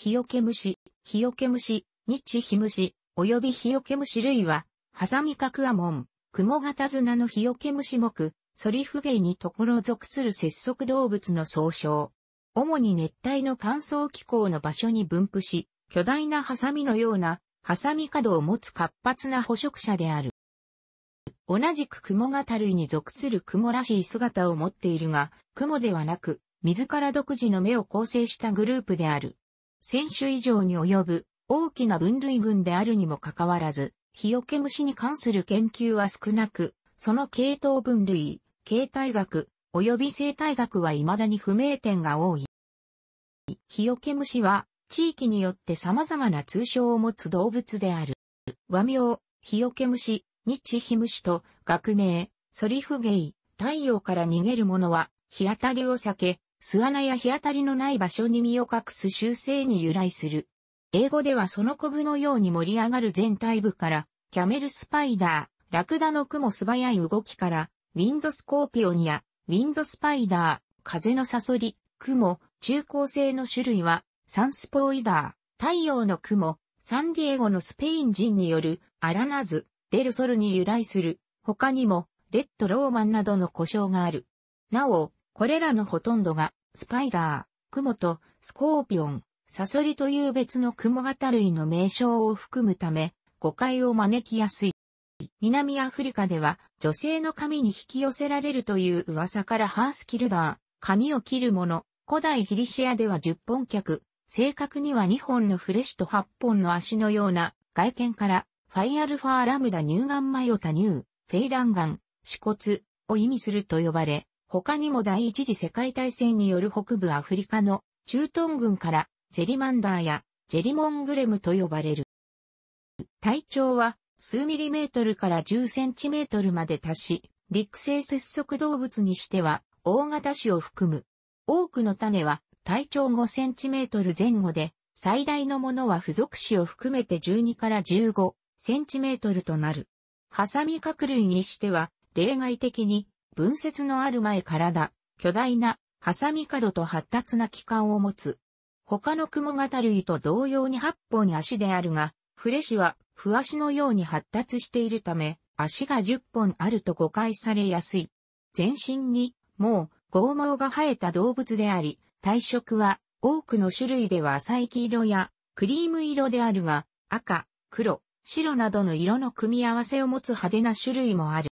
日よけ虫、日よけ虫、日日虫、及び日よけ虫類は、ハサミカクアモン、クモガタズナの日よけ虫目、ソリフゲイにところ属する節足動物の総称。主に熱帯の乾燥気候の場所に分布し、巨大なハサミのような、ハサミ角を持つ活発な捕食者である。同じく雲型類に属する雲らしい姿を持っているが、雲ではなく、自ら独自の目を構成したグループである。選手以上に及ぶ大きな分類群であるにもかかわらず、日よけ虫に関する研究は少なく、その系統分類、形態学、及び生態学は未だに不明点が多い。日よけ虫は、地域によって様々な通称を持つ動物である。和名、日よけ虫、日日虫と、学名、ソリフゲイ、太陽から逃げる者は、日当たりを避け、巣穴や日当たりのない場所に身を隠す習性に由来する。英語ではそのコブのように盛り上がる全体部から、キャメルスパイダー、ラクダの雲素早い動きから、ウィンドスコーピオニア、ウィンドスパイダー、風のサソリ、雲、中高生の種類は、サンスポイダー、太陽の雲、サンディエゴのスペイン人による、アラナズ、デルソルに由来する、他にも、レッドローマンなどの故障がある。なお、これらのほとんどが、スパイダー、クモと、スコーピオン、サソリという別のクモ型類の名称を含むため、誤解を招きやすい。南アフリカでは、女性の髪に引き寄せられるという噂からハースキルダー、髪を切る者、古代ギリシアでは10本脚、正確には2本のフレッシュと8本の足のような外見から、ファイアルファーラムダ乳ガンマヨタ乳、フェイランガン、死骨を意味すると呼ばれ、他にも第一次世界大戦による北部アフリカの中東軍からジェリマンダーやジェリモングレムと呼ばれる。体長は数ミリメートルから10センチメートルまで達し、陸生節足動物にしては大型種を含む。多くの種は体長5センチメートル前後で、最大のものは付属種を含めて12から15センチメートルとなる。ハサミ角類にしては例外的に文節のある前からだ、巨大な、ハサミ角と発達な器官を持つ。他の雲型類と同様に方本足であるが、フレシは、不足のように発達しているため、足が10本あると誤解されやすい。全身に、もう、剛毛が生えた動物であり、体色は、多くの種類では浅い黄色や、クリーム色であるが、赤、黒、白などの色の組み合わせを持つ派手な種類もある。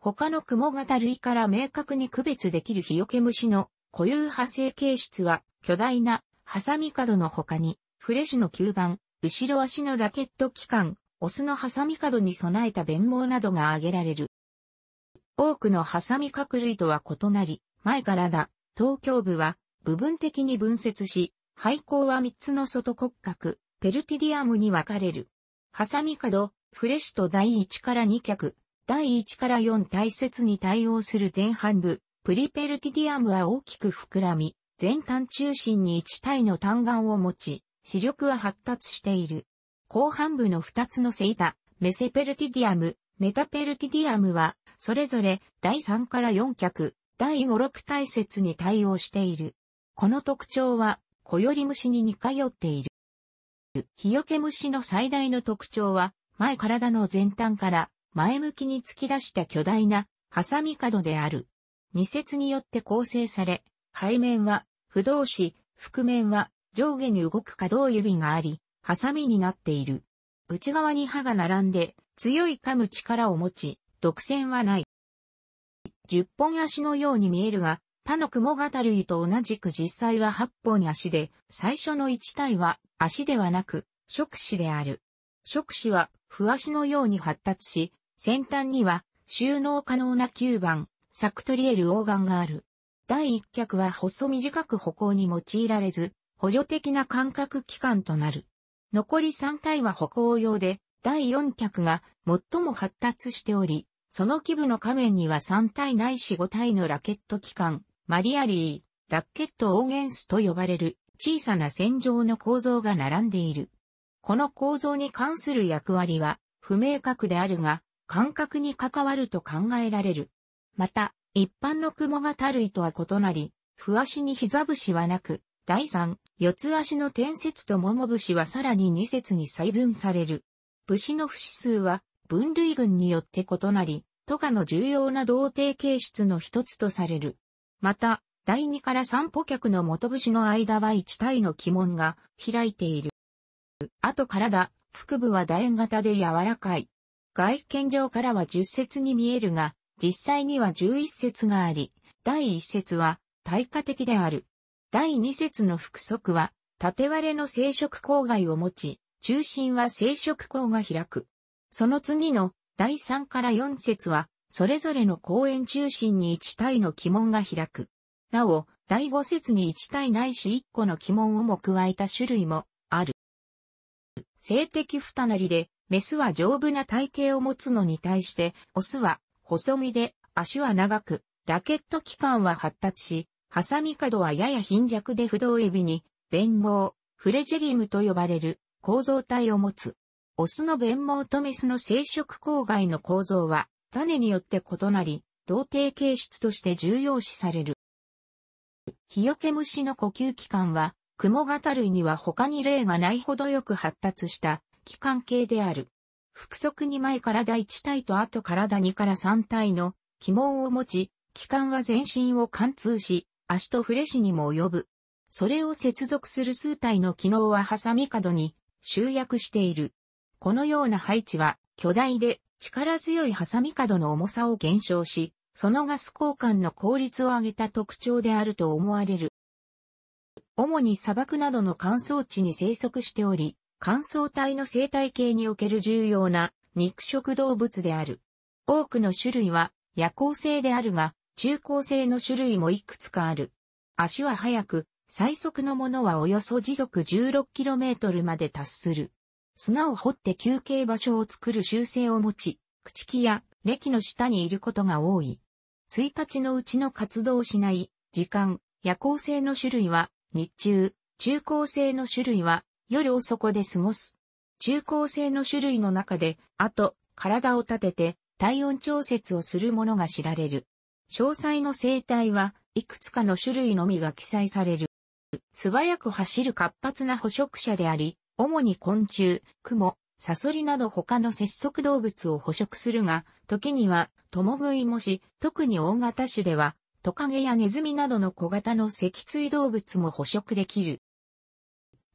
他の雲型類から明確に区別できる日よけ虫の固有派生形質は巨大なハサミ角の他にフレッシュの吸盤、後ろ足のラケット機関、オスのハサミ角に備えた弁毛などが挙げられる。多くのハサミ角類とは異なり、前からだ、東京部は部分的に分節し、廃校は3つの外骨格、ペルティディアムに分かれる。ハサミ角、フレッシュと第1から2脚、第1から4大切に対応する前半部、プリペルティディアムは大きく膨らみ、前端中心に1体の単眼を持ち、視力は発達している。後半部の2つのセイタ、メセペルティディアム、メタペルティディアムは、それぞれ第3から4脚、第5、6大切に対応している。この特徴は、小より虫に似通っている。日よけ虫の最大の特徴は、前体の前端から前向きに突き出した巨大な、ハサミ角である。二節によって構成され、背面は、不動子覆面は、上下に動く可動指があり、ハサミになっている。内側に刃が並んで、強い噛む力を持ち、独占はない。十本足のように見えるが、他の雲型類と同じく実際は八本足で、最初の一体は足ではなく、触手である。触手は、不足のように発達し、先端には収納可能な9番、サクトリエルオーガンがある。第1脚は細短く歩行に用いられず、補助的な感覚器官となる。残り3体は歩行用で、第4脚が最も発達しており、その基部の仮面には3体ないし5体のラケット器官、マリアリー、ラケットオーゲンスと呼ばれる小さな線状の構造が並んでいる。この構造に関する役割は不明確であるが、感覚に関わると考えられる。また、一般の雲型類とは異なり、不足に膝節はなく、第三、四つ足の天節と桃節はさらに二節に細分される。節の節数は分類群によって異なり、都下の重要な同定形質の一つとされる。また、第二から三歩客の元節の間は一体の鬼門が開いている。あと体、腹部は楕円型で柔らかい。外見上からは10節に見えるが、実際には11節があり、第1節は対価的である。第2節の複則は、縦割れの生殖郊外を持ち、中心は生殖口が開く。その次の第3から4節は、それぞれの公園中心に1体の鬼門が開く。なお、第5節に1体ないし1個の鬼門をも加えた種類もある。性的不たなりで、メスは丈夫な体型を持つのに対して、オスは細身で足は長く、ラケット器官は発達し、ハサミ角はやや貧弱で不動エビに、弁毛、フレジェリムと呼ばれる構造体を持つ。オスの弁毛とメスの生殖郊外の構造は種によって異なり、同定形質として重要視される。日よけ虫の呼吸器官は、雲型類には他に例がないほどよく発達した器官系である。腹側に前体1体と後体2から3体の気毛を持ち、気管は全身を貫通し、足とフレシにも及ぶ。それを接続する数体の機能はハサミ角に集約している。このような配置は巨大で力強いハサミ角の重さを減少し、そのガス交換の効率を上げた特徴であると思われる。主に砂漠などの乾燥地に生息しており、乾燥体の生態系における重要な肉食動物である。多くの種類は夜行性であるが、中高性の種類もいくつかある。足は速く、最速のものはおよそ時速 16km まで達する。砂を掘って休憩場所を作る習性を持ち、朽木や歴の下にいることが多い。1日のうちの活動しない時間、夜行性の種類は日中、中高性の種類は夜をそこで過ごす。中高生の種類の中で、あと、体を立てて、体温調節をするものが知られる。詳細の生態は、いくつかの種類のみが記載される。素早く走る活発な捕食者であり、主に昆虫、クモ、サソリなど他の節足動物を捕食するが、時には、共食いもし、特に大型種では、トカゲやネズミなどの小型の脊椎動物も捕食できる。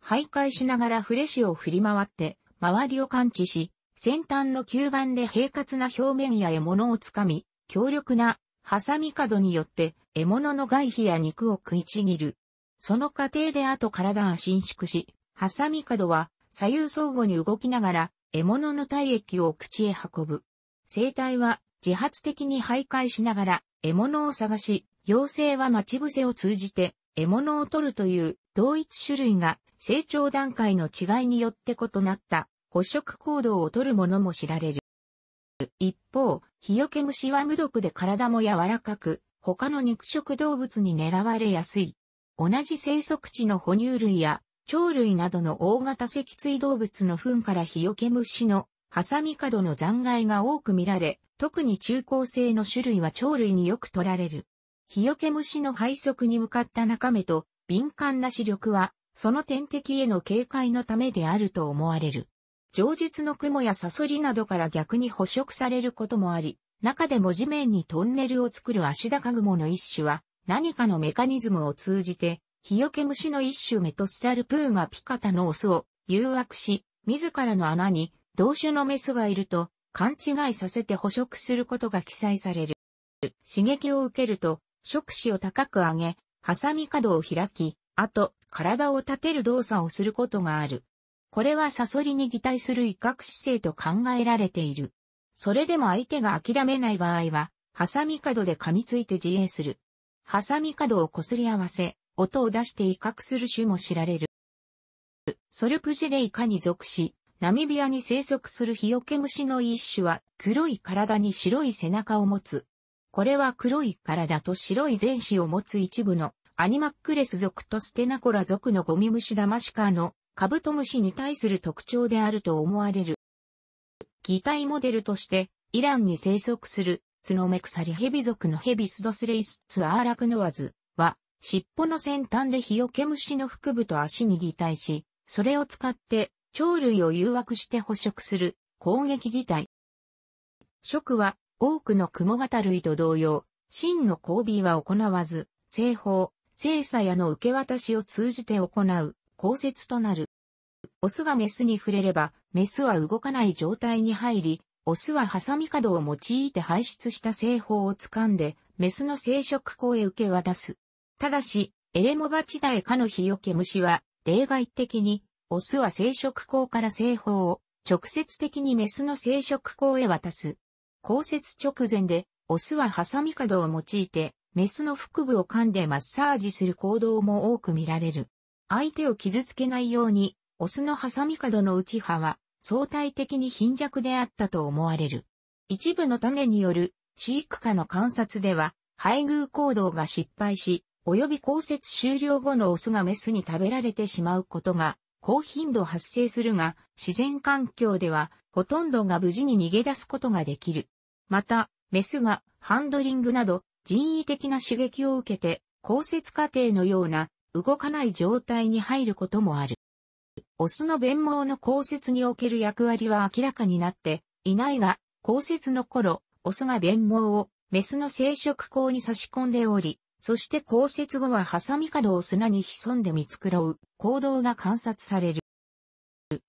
徘徊しながらフレシを振り回って、周りを感知し、先端の吸盤で平滑な表面や獲物をつかみ、強力な、ハサミ角によって獲物の外皮や肉を食いちぎる。その過程であと体が伸縮し、ハサミ角は左右相互に動きながら獲物の体液を口へ運ぶ。生体は自発的に徘徊しながら獲物を探し、妖精は待ち伏せを通じて獲物を取るという同一種類が成長段階の違いによって異なった捕食行動をとるものも知られる。一方、日よけ虫は無毒で体も柔らかく、他の肉食動物に狙われやすい。同じ生息地の哺乳類や鳥類などの大型脊椎動物の糞から日よけ虫のハサミ角の残骸が多く見られ、特に中高生の種類は鳥類によく取られる。日よけ虫の背側に向かった中目と敏感な視力はその天敵への警戒のためであると思われる。上述の雲やサソリなどから逆に捕食されることもあり、中でも地面にトンネルを作る足高雲の一種は、何かのメカニズムを通じて、日よけ虫の一種メトスサルプーがピカタのオスを誘惑し、自らの穴に同種のメスがいると勘違いさせて捕食することが記載される。刺激を受けると、触手を高く上げ、ハサミ角を開き、あと、体を立てる動作をすることがある。これはサソリに擬態する威嚇姿勢と考えられている。それでも相手が諦めない場合は、ハサミ角で噛みついて自衛する。ハサミ角を擦り合わせ、音を出して威嚇する種も知られる。ソルプジデイカに属し、ナミビアに生息するヒヨケムシの一種は、黒い体に白い背中を持つ。これは黒い体と白い前肢を持つ一部のアニマックレス属とステナコラ属のゴミ虫ダマシカのカブトムシに対する特徴であると思われる。擬態モデルとして、イランに生息する、ツノメクサリヘビ属のヘビスドスレイスツアーラクノワズは、尻尾の先端で日よけ虫の腹部と足に擬態し、それを使って鳥類を誘惑して捕食する攻撃擬態。食は多くのクモ型類と同様、真の交尾は行わず、製法、精査やの受け渡しを通じて行う、降雪となる。オスがメスに触れれば、メスは動かない状態に入り、オスはハサミ角を用いて排出した製法を掴んで、メスの生殖口へ受け渡す。ただし、エレモバチダエカの日よけ虫は、例外的に、オスは生殖口から製法を、直接的にメスの生殖口へ渡す。降雪直前で、オスはハサミ角を用いて、メスの腹部を噛んでマッサージする行動も多く見られる。相手を傷つけないように、オスのハサミ角の内歯は相対的に貧弱であったと思われる。一部の種による飼育下の観察では、配偶行動が失敗し、及び降雪終了後のオスがメスに食べられてしまうことが高頻度発生するが、自然環境ではほとんどが無事に逃げ出すことができる。また、メスがハンドリングなど人為的な刺激を受けて、降雪過程のような動かない状態に入ることもある。オスの弁毛の降雪における役割は明らかになっていないが、降雪の頃、オスが弁毛をメスの生殖口に差し込んでおり、そして降雪後はハサミ角を砂に潜んで見繕う行動が観察される。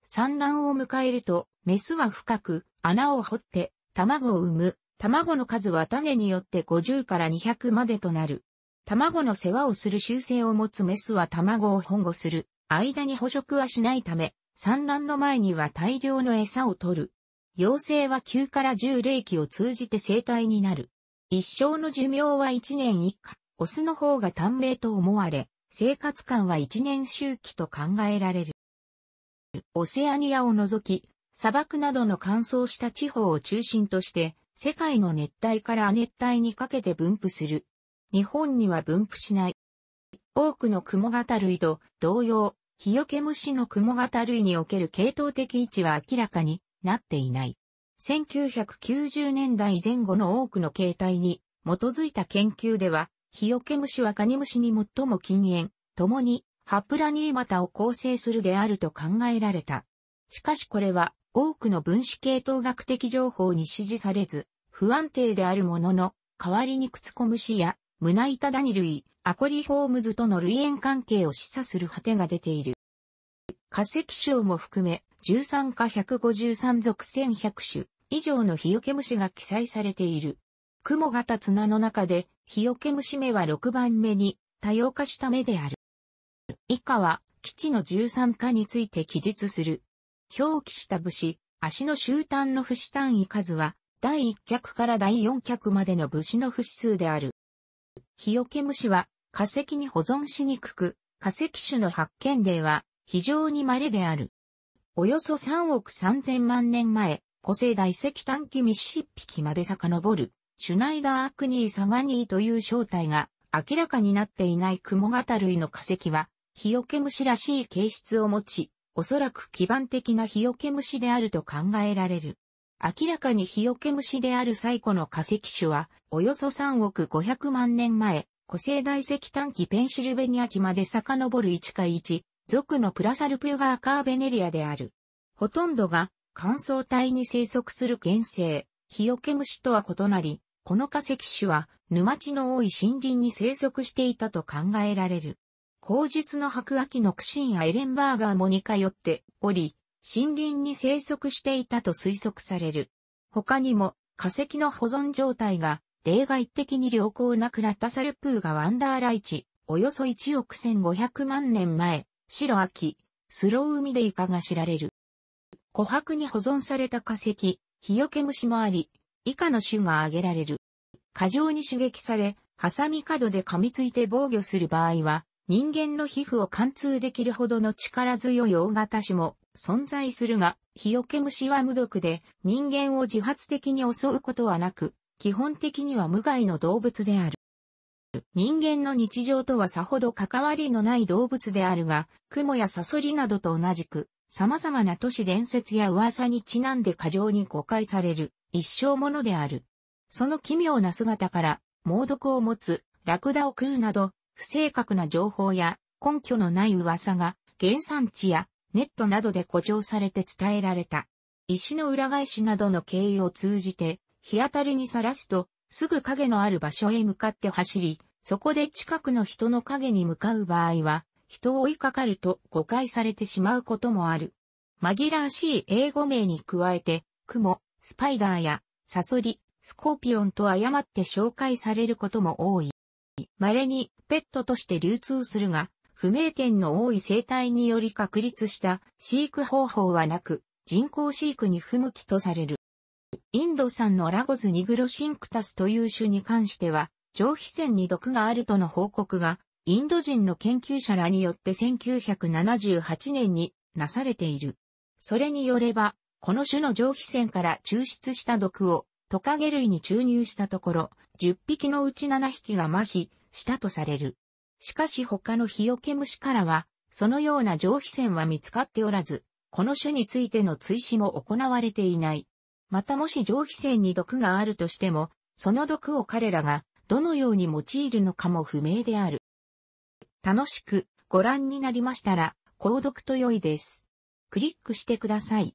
産卵を迎えると、メスは深く穴を掘って卵を産む卵の数は種によって50から200までとなる。卵の世話をする習性を持つメスは卵を保護する。間に捕食はしないため、産卵の前には大量の餌を取る。幼生は9から10霊期を通じて生態になる。一生の寿命は1年以下。オスの方が短命と思われ、生活感は1年周期と考えられる。オセアニアを除き、砂漠などの乾燥した地方を中心として、世界の熱帯から亜熱帯にかけて分布する。日本には分布しない。多くのクモガタ類と同様、日よけ虫のクモガタ類における系統的位置は明らかになっていない。1990年代前後の多くの形態に基づいた研究では、日よけ虫はカニ虫に最も近縁、共にハプラニーマタを構成するであると考えられた。しかしこれは多くの分子系統学的情報に支持されず、不安定であるものの、代わりにクツコムシや、胸板ダニ類、アコリフォームズとの類縁関係を示唆する果てが出ている。化石賞も含め、13か153属1100種以上の日よけ虫が記載されている。雲型綱の中で、日よけ虫目は6番目に多様化した目である。以下は、基地の13化について記述する。表記した武士、足の終端の節単位数は、第1脚から第4脚までの武士の節数である。日よけ虫は化石に保存しにくく、化石種の発見例は非常に稀である。およそ3億3000万年前、古生代石炭機ミシシッピキまで遡る、シュナイダー・アクニー・サガニーという正体が明らかになっていない雲型類の化石は、日よけ虫らしい形質を持ち、おそらく基盤的な日よけ虫であると考えられる。明らかに日よけ虫である最古の化石種は、およそ3億500万年前、古生代石炭紀ペンシルベニア紀まで遡る1か1、属のプラサルプガーカーベネリアである。ほとんどが乾燥帯に生息する原生、日よけ虫とは異なり、この化石種は沼地の多い森林に生息していたと考えられる。口述の白亜紀のクシンやエレンバーガーも似通っており、森林に生息していたと推測される。他にも化石の保存状態が例外的に良好なクラタサルプーがワンダーライチ、およそ1億1500万年前、白秋、スロー海でイカが知られる。琥珀に保存された化石、日よけ虫もあり、以下の種が挙げられる。過剰に刺激され、ハサミ角で噛みついて防御する場合は、人間の皮膚を貫通できるほどの力強い大型種も存在するが、日よけ虫は無毒で人間を自発的に襲うことはなく、基本的には無害の動物である。人間の日常とはさほど関わりのない動物であるが、クモやサソリなどと同じく、様々な都市伝説や噂にちなんで過剰に誤解される一生ものである。その奇妙な姿から、猛毒を持つ、ラクダを食うなど、不正確な情報や根拠のない噂が原産地やネットなどで誇張されて伝えられた。石の裏返しなどの経由を通じて日当たりにさらすとすぐ影のある場所へ向かって走り、そこで近くの人の影に向かう場合は人を追いかかると誤解されてしまうこともある。紛らわしい英語名に加えて、クモ、スパイダーやサソリ、スコーピオンと誤って紹介されることも多い。稀にペットとして流通するが、不明点の多い生態により確立した飼育方法はなく、人工飼育に不向きとされる。インド産のラゴズニグロシンクタスという種に関しては、上皮腺に毒があるとの報告が、インド人の研究者らによって1978年になされている。それによれば、この種の上皮腺から抽出した毒をトカゲ類に注入したところ、10匹のうち7匹が麻痺したとされる。しかし他のヒヨケムシからは、そのような上皮腺は見つかっておらず、この種についての追試も行われていない。またもし上皮腺に毒があるとしても、その毒を彼らがどのように用いるのかも不明である。楽しくご覧になりましたら、購読と良いです。クリックしてください。